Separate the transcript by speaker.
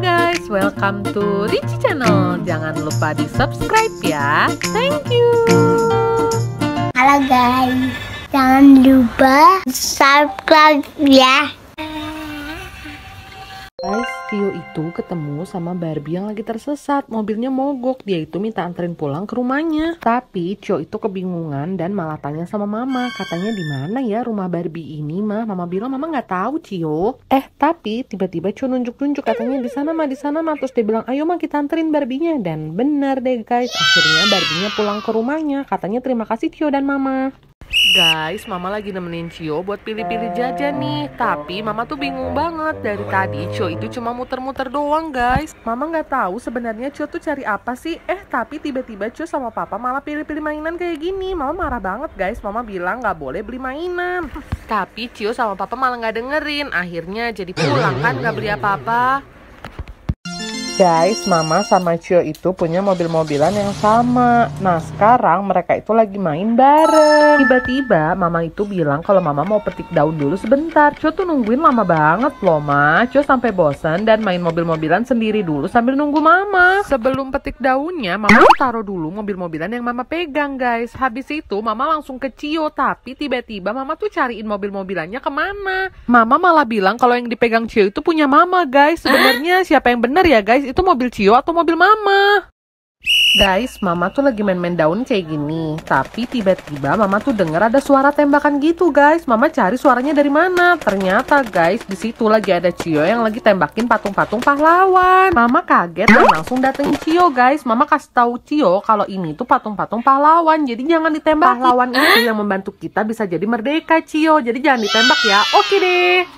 Speaker 1: guys, welcome to Ricci Channel. Jangan lupa di subscribe ya. Thank you. Halo guys, jangan lupa subscribe ya. Guys, Tio itu ketemu sama Barbie yang lagi tersesat. Mobilnya mogok, dia itu minta anterin pulang ke rumahnya. Tapi Cio itu kebingungan dan malah tanya sama Mama. Katanya di mana ya rumah Barbie ini, mah Mama bilang Mama nggak tahu, Cio. Eh, tapi tiba-tiba Cio nunjuk-nunjuk katanya di sana, Ma, di sana, Ma. Terus dia bilang, ayo Ma kita anterin Barbie-nya. Dan benar deh, guys. Akhirnya Barbie-nya pulang ke rumahnya. Katanya terima kasih Cio dan Mama. Guys, Mama lagi nemenin Cio buat pilih-pilih jajan nih. Tapi Mama tuh bingung banget. Dari tadi Cio itu cuma muter-muter doang, guys. Mama nggak tahu sebenarnya Cio tuh cari apa sih. Eh, tapi tiba-tiba Cio sama Papa malah pilih-pilih mainan kayak gini. Mama marah banget, guys. Mama bilang nggak boleh beli mainan. Tapi Cio sama Papa malah nggak dengerin. Akhirnya jadi pulang kan nggak beli apa-apa. Guys, Mama sama Cio itu punya mobil-mobilan yang sama. Nah, sekarang mereka itu lagi main bareng. Tiba-tiba Mama itu bilang kalau Mama mau petik daun dulu sebentar. Cio tuh nungguin lama banget loh, Ma. Cio sampai bosen dan main mobil-mobilan sendiri dulu sambil nunggu Mama. Sebelum petik daunnya, Mama taruh dulu mobil-mobilan yang Mama pegang, guys. Habis itu Mama langsung ke Cio, tapi tiba-tiba Mama tuh cariin mobil-mobilannya kemana. Mama malah bilang kalau yang dipegang Cio itu punya Mama, guys. Sebenarnya siapa yang benar ya, guys? itu mobil Cio atau mobil Mama? Guys, Mama tuh lagi main-main daun kayak gini. Tapi tiba-tiba Mama tuh denger ada suara tembakan gitu, guys. Mama cari suaranya dari mana? Ternyata, guys, di situ lagi ada Cio yang lagi tembakin patung-patung pahlawan. Mama kaget dan langsung dateng Cio, guys. Mama kasih tahu Cio kalau ini tuh patung-patung pahlawan. Jadi jangan ditembak. Pahlawan itu yang membantu kita bisa jadi merdeka, Cio. Jadi jangan ditembak ya. Oke deh.